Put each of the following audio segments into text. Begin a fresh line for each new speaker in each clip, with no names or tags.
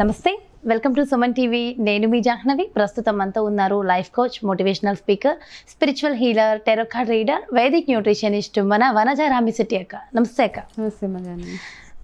నమస్తే welcome to Suman TV నేను మీ జాహ్నవి ప్రస్తుతం అంతా ఉన్నారు life coach motivational speaker spiritual healer tarot card reader వైదిక్ న్యూట్రిషనిస్ట్ మన వనజ రామిశెట్టి అక్క నమస్తే అక్క నమస్తే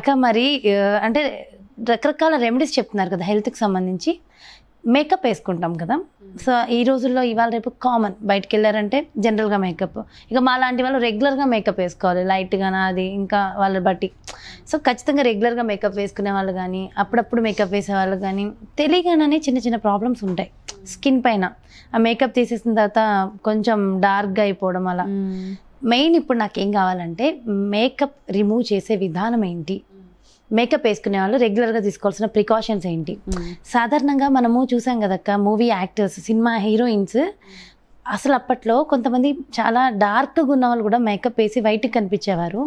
అక్క మరి అంటే రకరకాల రెమెడీస్ చెప్తున్నారు కదా హెల్త్కి సంబంధించి మేకప్ వేసుకుంటాం కదా సో ఈ రోజుల్లో ఇవాళ రేపు కామన్ బయటకు వెళ్ళారంటే జనరల్గా మేకప్ ఇక మా లాంటి వాళ్ళు రెగ్యులర్గా మేకప్ వేసుకోవాలి లైట్గానా అది ఇంకా వాళ్ళ బట్టి సో ఖచ్చితంగా రెగ్యులర్గా మేకప్ వేసుకునే వాళ్ళు కానీ అప్పుడప్పుడు మేకప్ వేసే వాళ్ళు కానీ తెలియగానే చిన్న చిన్న ప్రాబ్లమ్స్ ఉంటాయి స్కిన్ పైన ఆ మేకప్ తీసేసిన తర్వాత కొంచెం డార్క్గా అయిపోవడం అలా మెయిన్ ఇప్పుడు నాకు ఏం కావాలంటే మేకప్ రిమూవ్ చేసే విధానం ఏంటి మేకప్ వేసుకునే వాళ్ళు రెగ్యులర్గా తీసుకోవాల్సిన ప్రికాషన్స్ ఏంటి సాధారణంగా మనము చూసాం కదక్క మూవీ యాక్టర్స్ సినిమా హీరోయిన్స్ అసలు అప్పట్లో కొంతమంది చాలా డార్క్గా ఉన్న వాళ్ళు కూడా మేకప్ వేసి వైట్ కనిపించేవారు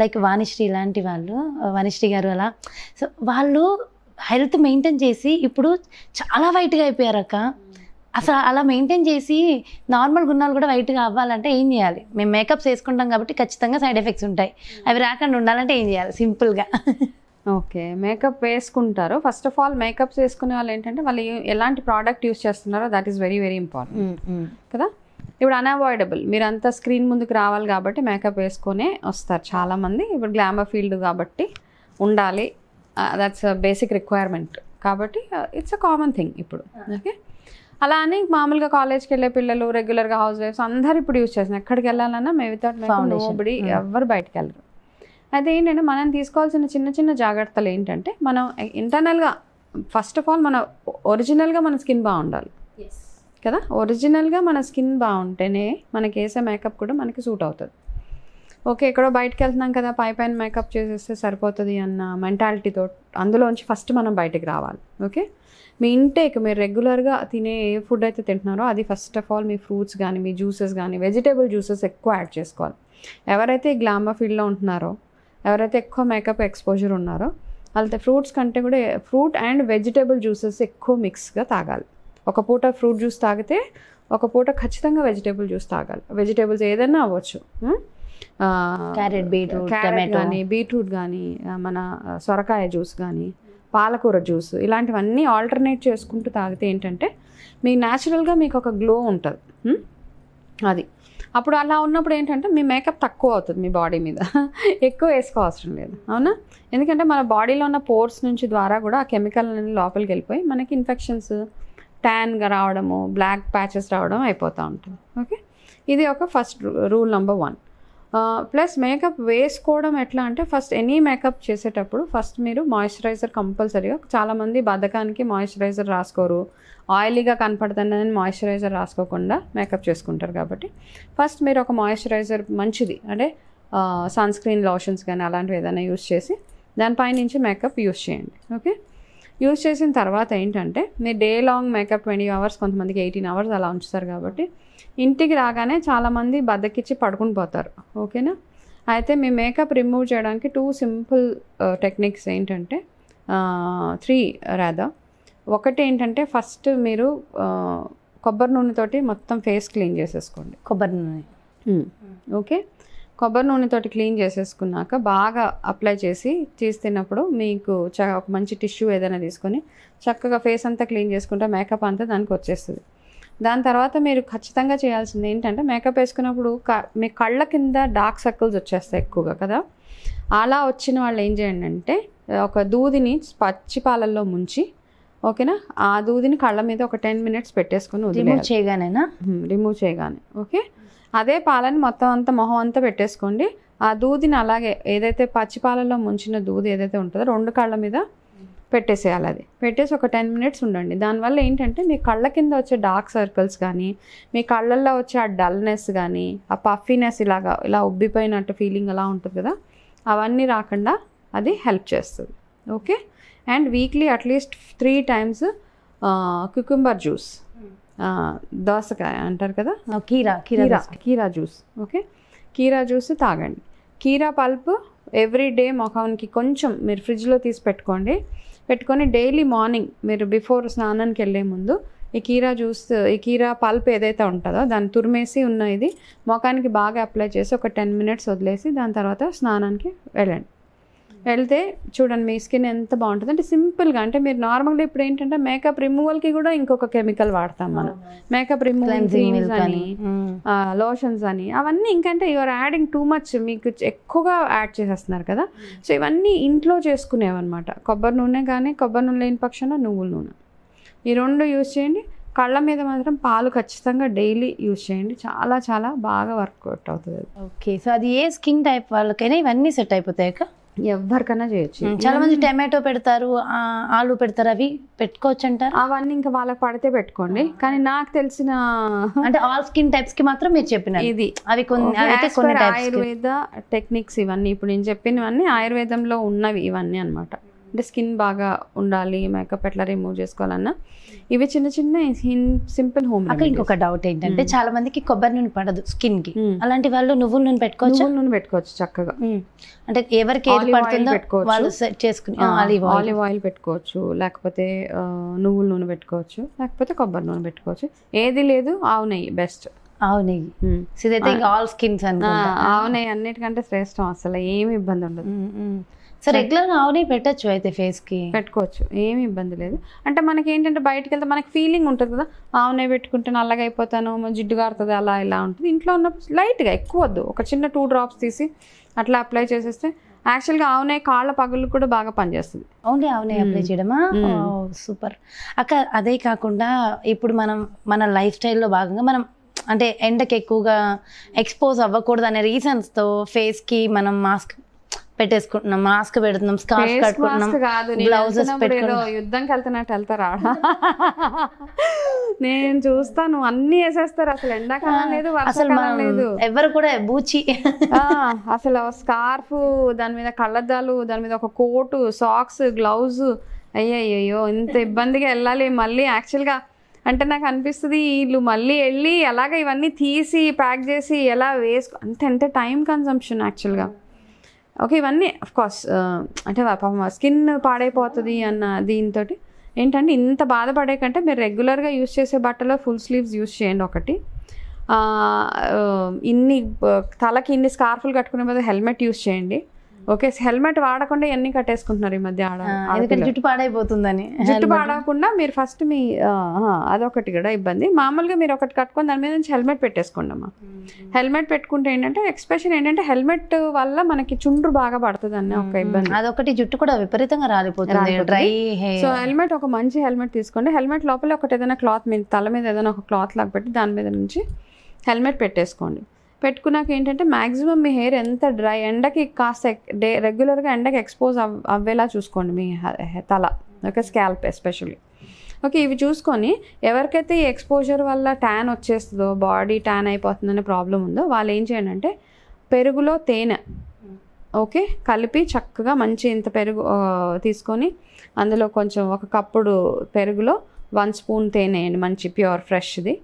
లైక్ hmm. వాణిశ్రీ లాంటి వాళ్ళు వాణిశ్రీ గారు అలా సో వాళ్ళు హెల్త్ మెయింటైన్ చేసి ఇప్పుడు చాలా వైట్గా అయిపోయారు అక్క అసలు అలా మెయింటైన్ చేసి నార్మల్గా ఉన్న కూడా వైట్గా అవ్వాలంటే ఏం చేయాలి మేము మేకప్స్ వేసుకుంటాం కాబట్టి ఖచ్చితంగా సైడ్ ఎఫెక్ట్స్ ఉంటాయి అవి
రాకుండా ఉండాలంటే ఏం చేయాలి సింపుల్గా ఓకే మేకప్ వేసుకుంటారు ఫస్ట్ ఆఫ్ ఆల్ మేకప్స్ వేసుకునే వాళ్ళు ఏంటంటే వాళ్ళు ఎలాంటి ప్రోడక్ట్ యూస్ చేస్తున్నారో that is very very important కదా ఇప్పుడు అన్అవాయిడబుల్ మీరు అంతా స్క్రీన్ ముందుకు రావాలి కాబట్టి మేకప్ వేసుకొని వస్తారు చాలామంది ఇప్పుడు గ్లామర్ ఫీల్డ్ కాబట్టి ఉండాలి దట్స్ బేసిక్ రిక్వైర్మెంట్ కాబట్టి ఇట్స్ అ కామన్ థింగ్ ఇప్పుడు ఓకే అలా అని మామూలుగా కాలేజ్కి వెళ్ళే పిల్లలు రెగ్యులర్గా హౌస్ వైఫ్స్ అందరు ఇప్పుడు యూస్ చేస్తున్నారు ఎక్కడికి వెళ్ళాలన్నా మేవితో వితౌట్ మేకప్ ఎవరు బయటకు వెళ్ళరు అయితే ఏంటంటే మనం తీసుకోవాల్సిన చిన్న చిన్న జాగ్రత్తలు ఏంటంటే మనం ఇంటర్నల్గా ఫస్ట్ ఆఫ్ ఆల్ మన ఒరిజినల్గా మన స్కిన్ బాగుండాలి కదా ఒరిజినల్గా మన స్కిన్ బాగుంటేనే మనకి వేసే మేకప్ కూడా మనకి సూట్ అవుతుంది ఓకే ఎక్కడో బయటకు వెళ్తున్నాం కదా పై పైన మేకప్ చేసేస్తే సరిపోతుంది అన్న మెంటాలిటీతో అందులోంచి ఫస్ట్ మనం బయటకు రావాలి ఓకే మీ ఇంటేక్ మీరు రెగ్యులర్గా తినే ఏ ఫుడ్ అయితే తింటున్నారో అది ఫస్ట్ ఆఫ్ ఆల్ మీ ఫ్రూట్స్ కానీ మీ జ్యూసెస్ కానీ వెజిటేబుల్ జ్యూసెస్ ఎక్కువ యాడ్ చేసుకోవాలి ఎవరైతే గ్లామర్ ఫీల్డ్లో ఉంటున్నారో ఎవరైతే ఎక్కువ మేకప్ ఎక్స్పోజర్ ఉన్నారో వాళ్ళతో ఫ్రూట్స్ కంటే కూడా ఫ్రూట్ అండ్ వెజిటేబుల్ జ్యూసెస్ ఎక్కువ మిక్స్గా తాగాలి ఒక పూట ఫ్రూట్ జ్యూస్ తాగితే ఒక పూట ఖచ్చితంగా వెజిటేబుల్ జ్యూస్ తాగాలి వెజిటేబుల్స్ ఏదైనా అవ్వచ్చు క్యారెట్ బీట్రూట్ క్యారెట్ కానీ బీట్రూట్ కానీ మన సొరకాయ జ్యూస్ కానీ పాలకూర జ్యూస్ ఇలాంటివన్నీ ఆల్టర్నేట్ చేసుకుంటూ తాగితే ఏంటంటే మీ న్యాచురల్గా మీకు ఒక గ్లో ఉంటుంది అది అప్పుడు అలా ఉన్నప్పుడు ఏంటంటే మీ మేకప్ తక్కువ అవుతుంది మీ బాడీ మీద ఎక్కువ వేసుకోవాల్సిన లేదు అవునా ఎందుకంటే మన బాడీలో ఉన్న పోర్స్ నుంచి ద్వారా కూడా ఆ కెమికల్ అనేది లోపలికి వెళ్ళిపోయి మనకి ఇన్ఫెక్షన్స్ ట్యాన్గా రావడము బ్లాక్ ప్యాచెస్ రావడం అయిపోతూ ఉంటుంది ఓకే ఇది ఒక first rule number one plus makeup వేసుకోవడం ఎట్లా అంటే ఫస్ట్ ఎనీ మేకప్ చేసేటప్పుడు ఫస్ట్ మీరు మాయిశ్చరైజర్ కంపల్సరీగా చాలామంది బద్ధకానికి మాయిశ్చరైజర్ రాసుకోరు ఆయిలీగా కనపడుతుందని మాయిశ్చరైజర్ రాసుకోకుండా మేకప్ చేసుకుంటారు కాబట్టి ఫస్ట్ మీరు ఒక మాయిశ్చరైజర్ మంచిది అంటే సన్ స్క్రీన్ లోషన్స్ కానీ అలాంటివి ఏదైనా యూస్ చేసి దానిపై నుంచి మేకప్ యూస్ చేయండి ఓకే యూజ్ చేసిన తర్వాత ఏంటంటే మీరు day long makeup twenty hours కొంతమందికి ఎయిటీన్ అవర్స్ అలా ఉంచుతారు కాబట్టి ఇంటికి రాగానే చాలామంది బద్దకిచ్చి పడుకుని పోతారు ఓకేనా అయితే మీ మేకప్ రిమూవ్ చేయడానికి టూ సింపుల్ టెక్నిక్స్ ఏంటంటే త్రీ రాదా ఒకటి ఏంటంటే ఫస్ట్ మీరు కొబ్బరి నూనెతోటి మొత్తం ఫేస్ క్లీన్ చేసేసుకోండి కొబ్బరి నూనె ఓకే కొబ్బరి నూనెతోటి క్లీన్ చేసేసుకున్నాక బాగా అప్లై చేసి తీస్తున్నప్పుడు మీకు చ ఒక మంచి టిష్యూ ఏదైనా తీసుకొని చక్కగా ఫేస్ అంతా క్లీన్ చేసుకుంటే మేకప్ అంతా దానికి వచ్చేస్తుంది దాని తర్వాత మీరు ఖచ్చితంగా చేయాల్సింది ఏంటంటే మేకప్ వేసుకున్నప్పుడు మీ కళ్ళ కింద డార్క్ సర్కిల్స్ వచ్చేస్తాయి ఎక్కువగా కదా అలా వచ్చిన వాళ్ళు ఏం చేయండి అంటే ఒక దూదిని పచ్చి పాలల్లో ముంచి ఓకేనా ఆ దూదిని కళ్ళ మీద ఒక టెన్ మినిట్స్ పెట్టేసుకుని రిమూవ్ చేయగానేనా రిమూవ్ చేయగానే ఓకే అదే పాలని మొత్తం అంతా మొహం అంతా పెట్టేసుకోండి ఆ దూదిని అలాగే ఏదైతే పచ్చి పాలలో ముంచిన దూది ఏదైతే ఉంటుందో రెండు కళ్ళ మీద పెట్టేసేయాలి అది పెట్టేసి ఒక టెన్ మినిట్స్ ఉండండి దానివల్ల ఏంటంటే మీ కళ్ళ కింద వచ్చే డార్క్ సర్కిల్స్ కానీ మీ కళ్ళల్లో వచ్చే ఆ డల్నెస్ కానీ ఆ పఫీనెస్ ఇలాగా ఇలా ఉబ్బిపోయినట్టు ఫీలింగ్ అలా ఉంటుంది కదా అవన్నీ రాకుండా అది హెల్ప్ చేస్తుంది okay and weekly at least three times cucumber juice దోసకాయ అంటారు కదా కీరా కీరా కీరా జ్యూస్ ఓకే కీరా జ్యూస్ తాగండి కీరా పల్పు ఎవ్రీ డే ముఖానికి కొంచెం మీరు ఫ్రిడ్జ్లో తీసి పెట్టుకోండి పెట్టుకొని డైలీ మార్నింగ్ మీరు బిఫోర్ స్నానానికి వెళ్ళే ముందు ఈ కీరా జ్యూస్ ఈ కీరా పల్ప్ ఏదైతే ఉంటుందో దాన్ని తురిమేసి ఉన్న ఇది ముఖానికి బాగా అప్లై చేసి ఒక టెన్ మినిట్స్ వదిలేసి దాని తర్వాత స్నానానికి వెళ్ళండి వెళ్తే చూడండి మీ స్కిన్ ఎంత బాగుంటుంది అంటే సింపుల్గా అంటే మీరు నార్మల్గా ఇప్పుడు ఏంటంటే మేకప్ రిమూవల్కి కూడా ఇంకొక కెమికల్ వాడతాం మనం మేకప్ రిమూవల్ క్రీమ్స్ అని లోషన్స్ అని అవన్నీ ఇంకంటే యూఆర్ యాడింగ్ టూ మచ్ మీకు ఎక్కువగా యాడ్ చేసేస్తున్నారు కదా సో ఇవన్నీ ఇంట్లో చేసుకునేవన్నమాట కొబ్బరి నూనె కానీ కొబ్బరి నూనె లేని పక్షాన నువ్వుల నూనె ఈ రెండు యూజ్ చేయండి కళ్ళ మీద మాత్రం పాలు ఖచ్చితంగా డైలీ యూజ్ చేయండి చాలా చాలా బాగా వర్కౌట్ అవుతుంది ఓకే సో అది ఏ స్కిన్ టైప్ వాళ్ళకైనా ఇవన్నీ సెట్
అయిపోతాయి ఎవరికైనా చేయొచ్చు చాలా మంది టమాటో పెడతారు ఆలు పెడతారు అవి పెట్టుకోవచ్చు అంటారు అవన్నీ ఇంకా వాళ్ళకి పడితే పెట్టుకోండి కానీ నాకు తెలిసిన అంటే ఆల్ స్కిన్ టైప్స్
కి మాత్రం మీరు చెప్పిన ఇది అవి కొన్ని ఆయుర్వేద టెక్నిక్స్ ఇవన్నీ ఇప్పుడు నేను చెప్పినవన్నీ ఆయుర్వేదంలో ఉన్నవి ఇవన్నీ అనమాట అంటే స్కిన్ బాగా ఉండాలి మేకప్ ఎట్లా రిమూవ్ చేసుకోవాలన్నా ఇవి చిన్న చిన్న సింపుల్ హోమ్ ఇంకొక డౌట్ ఏంటంటే చాలా మందికి
కొబ్బరి నూనె పడదు స్కిన్ కి అలాంటి వాళ్ళు నువ్వుల నూనె పెట్టుకోవచ్చు
నూనె పెట్టుకోవచ్చు చక్కగా అంటే
ఎవరికి ఏది పడుతుందో వాళ్ళు చేసుకుని ఆలివ్ ఆలివ్
ఆయిల్ పెట్టుకోవచ్చు లేకపోతే నువ్వుల నూనె పెట్టుకోవచ్చు లేకపోతే కొబ్బరి నూనె పెట్టుకోవచ్చు ఏది లేదు ఆవు నెయ్యి బెస్ట్ ఆవు నెయ్యి సో ఇదైతే ఆల్ స్కిన్స్ అనుకుంటా ఆవు నెయ్యి అన్నిటికంటే శ్రేష్టం అసలు ఏమి ఇబ్బంది ఉండదు సో రెగ్యులర్ ఆవునే పెట్టచ్చు అయితే ఫేస్కి పెట్టుకోవచ్చు ఏమి ఇబ్బంది లేదు అంటే మనకి ఏంటంటే బయటకు వెళ్తే మనకి ఫీలింగ్ ఉంటుంది కదా ఆవునే పెట్టుకుంటే నల్లగైపోతాను జిడ్డు గారుతుంది అలా ఇలా ఉంటుంది ఇంట్లో ఉన్నప్పుడు లైట్గా ఎక్కువ వద్దు ఒక చిన్న టూ డ్రాప్స్ తీసి అట్లా అప్లై చేసేస్తే యాక్చువల్గా ఆవునే కాళ్ళ పగులు కూడా బాగా పనిచేస్తుంది
ఓన్లీ ఆవునే అప్లై చేయడమా సూపర్ అక్క అదే కాకుండా ఇప్పుడు మనం మన లైఫ్ స్టైల్లో భాగంగా మనం అంటే ఎండకి ఎక్కువగా ఎక్స్పోజ్ అవ్వకూడదు అనే రీజన్స్తో ఫేస్కి మనం మాస్క్ పెట్టేసుకుంటున్నాం మాస్క్ పెడుతున్నాం స్కార్ఫ్ కట్టుకుంటున్నాం బ్లౌజెస్
యుద్ధంకి వెళ్తున్నట్టు వెళ్తారా నేను చూస్తాను అన్ని వేసేస్తారు అసలు ఎండాకాలం లేదు వర్షాకాలం లేదు ఎవరు కూడా బూచి అసలు స్కార్ఫ్ దాని మీద కళ్ళద్దాలు దాని మీద ఒక కోటు సాక్స్ గ్లౌజ్ అయ్యయ్యో ఇంత ఇబ్బందిగా వెళ్ళాలి మళ్ళీ యాక్చువల్గా అంటే నాకు అనిపిస్తుంది వీళ్ళు మళ్ళీ వెళ్ళి ఎలాగ ఇవన్నీ తీసి ప్యాక్ చేసి ఎలా వేసుకో అంత ఎంత టైం కన్సంప్షన్ యాక్చువల్గా ఓకే ఇవన్నీ కోర్స్ అంటే పాపం స్కిన్ పాడైపోతుంది అన్న దీంతో ఏంటంటే ఇంత బాధపడే కంటే మీరు రెగ్యులర్గా యూజ్ చేసే బట్టలో ఫుల్ స్లీవ్స్ యూజ్ చేయండి ఒకటి ఇన్ని తలకి ఇన్ని స్కార్ఫులు కట్టుకునే బదులు హెల్మెట్ యూజ్ చేయండి ఓకే హెల్మెట్ వాడకుండా ఎన్ని కట్టేసుకుంటున్నారు ఈ మధ్య ఆడ జుట్టు పాడైపోతుందని జుట్టు పాడకుండా మీరు ఫస్ట్ మీ అదొకటి కూడా ఇబ్బంది మామూలుగా మీరు ఒకటి కట్టుకొని దాని మీద నుంచి హెల్మెట్ పెట్టేసుకోండి అమ్మా హెల్మెట్ పెట్టుకుంటే ఏంటంటే ఎక్స్ప్రెషన్ ఏంటంటే హెల్మెట్ వల్ల మనకి చుండ్రు బాగా పడుతుంది అన్న ఒక ఇబ్బంది అదొకటి జుట్టు కూడా విపరీతంగా రాలిపోతుంది డ్రై సో హెల్మెట్ ఒక మంచి హెల్మెట్ తీసుకోండి హెల్మెట్ లోపల ఒకటి ఏదైనా క్లాత్ మీద తల మీద ఏదైనా ఒక క్లాత్ లాగా పెట్టి దాని మీద నుంచి హెల్మెట్ పెట్టేసుకోండి పెట్టుకున్నాక ఏంటంటే మ్యాక్సిమం మీ హెయిర్ ఎంత డ్రై ఎండకి కాస్త డే రెగ్యులర్గా ఎండకి ఎక్స్పోజ్ అవ్ అవ్వేలా చూసుకోండి మీ తల ఓకే స్కాల్ప్ ఎస్పెషల్లీ ఓకే ఇవి చూసుకొని ఎవరికైతే ఈ ఎక్స్పోజర్ వల్ల ట్యాన్ వచ్చేస్తుందో బాడీ ట్యాన్ అయిపోతుందనే ప్రాబ్లం ఉందో వాళ్ళు ఏం చేయండి అంటే పెరుగులో తేనె ఓకే కలిపి చక్కగా మంచి ఇంత పెరుగు తీసుకొని అందులో కొంచెం ఒక కప్పుడు పెరుగులో వన్ స్పూన్ తేనె వేయండి మంచి ప్యూర్ ఫ్రెష్ది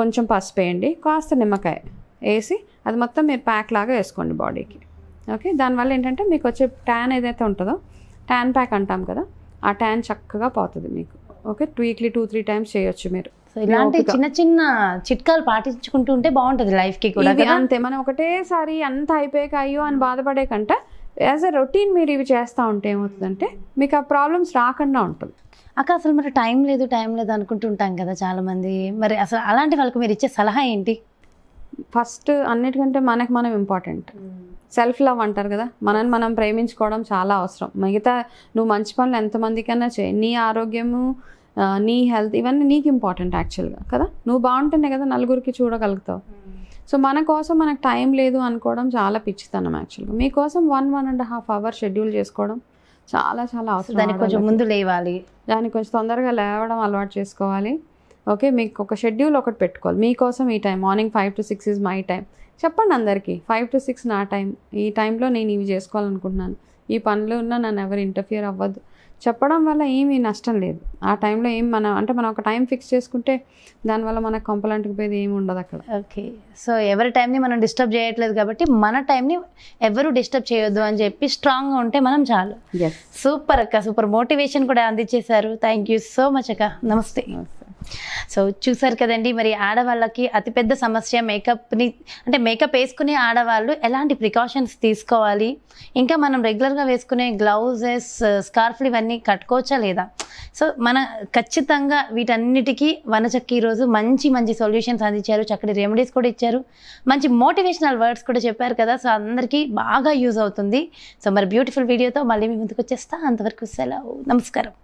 కొంచెం పసుపు వేయండి కాస్త నిమ్మకాయ వేసి అది మొత్తం మీరు ప్యాక్ లాగా వేసుకోండి బాడీకి ఓకే దానివల్ల ఏంటంటే మీకు వచ్చే ట్యాన్ ఏదైతే ఉంటుందో ట్యాన్ ప్యాక్ అంటాం కదా ఆ ట్యాన్ చక్కగా పోతుంది మీకు okay weekly two three times చేయొచ్చు మీరు ఇలాంటి చిన్న చిన్న చిట్కాలు పాటించుకుంటూ ఉంటే బాగుంటుంది లైఫ్కి కూడా అంతే మనం ఒకటేసారి అంత అయిపోయాక అయ్యో అని బాధపడే కంటే యాజ్ అ రొటీన్ మీరు ఇవి చేస్తూ ఉంటే ఏమవుతుందంటే మీకు ఆ ప్రాబ్లమ్స్ రాకుండా ఉంటుంది అక్క అసలు మరి
టైం లేదు టైం లేదు అనుకుంటూ ఉంటాం కదా చాలామంది మరి అసలు అలాంటి వాళ్ళకి మీరు ఇచ్చే సలహా ఏంటి
ఫస్ట్ అన్నిటికంటే మనకి మనం ఇంపార్టెంట్ సెల్ఫ్ లవ్ అంటారు కదా మనని మనం ప్రేమించుకోవడం చాలా అవసరం మిగతా నువ్వు మంచి పనులు ఎంతమందికైనా చేయి నీ ఆరోగ్యము నీ హెల్త్ ఇవన్నీ నీకు ఇంపార్టెంట్ యాక్చువల్గా కదా నువ్వు బాగుంటేనే కదా నలుగురికి చూడగలుగుతావు సో మన కోసం మనకు టైం లేదు అనుకోవడం చాలా పిచ్చితనం యాక్చువల్గా మీకోసం one one and half hour schedule చేసుకోవడం చాలా చాలా అవసరం దానికి కొంచెం ముందు లేవాలి దానికి కొంచెం తొందరగా లేవడం అలవాటు చేసుకోవాలి ఓకే మీకు ఒక షెడ్యూల్ ఒకటి పెట్టుకోవాలి మీకోసం ఈ time morning five to six is my time చెప్పండి అందరికీ ఫైవ్ టు సిక్స్ నా టైం ఈ టైంలో నేను ఇవి చేసుకోవాలనుకుంటున్నాను ఈ పనులు ఉన్నా నన్ను ఎవరు ఇంటర్ఫియర్ అవ్వద్దు చెప్పడం వల్ల ఏమీ నష్టం లేదు ఆ టైంలో ఏం మన అంటే మనం ఒక టైం ఫిక్స్ చేసుకుంటే దానివల్ల మనకు కంపలంటికి పోయేది ఏమి ఉండదు అక్కడ ఓకే
సో ఎవరి టైంని మనం డిస్టర్బ్ చేయట్లేదు కాబట్టి మన టైంని ఎవరు డిస్టర్బ్ చేయొద్దు అని చెప్పి స్ట్రాంగ్గా ఉంటే మనం చాలు సూపర్ అక్క సూపర్ మోటివేషన్ కూడా అందించేశారు థ్యాంక్ యూ సో మచ్ అక్క నమస్తే సో చూసారు కదండి మరి ఆడవాళ్ళకి అతిపెద్ద సమస్య మేకప్ని అంటే మేకప్ వేసుకునే ఆడవాళ్ళు ఎలాంటి ప్రికాషన్స్ తీసుకోవాలి ఇంకా మనం రెగ్యులర్గా వేసుకునే గ్లౌజెస్ స్కార్ఫ్లు ఇవన్నీ కట్టుకోవచ్చా లేదా సో మన ఖచ్చితంగా వీటన్నిటికీ వనచక్కి ఈరోజు మంచి మంచి సొల్యూషన్స్ అందించారు చక్కటి రెమెడీస్ కూడా ఇచ్చారు మంచి మోటివేషనల్ వర్డ్స్ కూడా చెప్పారు కదా సో అందరికీ బాగా యూజ్ అవుతుంది సో మరి బ్యూటిఫుల్ వీడియోతో మళ్ళీ మీ ముందుకు వచ్చేస్తా అంతవరకు సెలవు నమస్కారం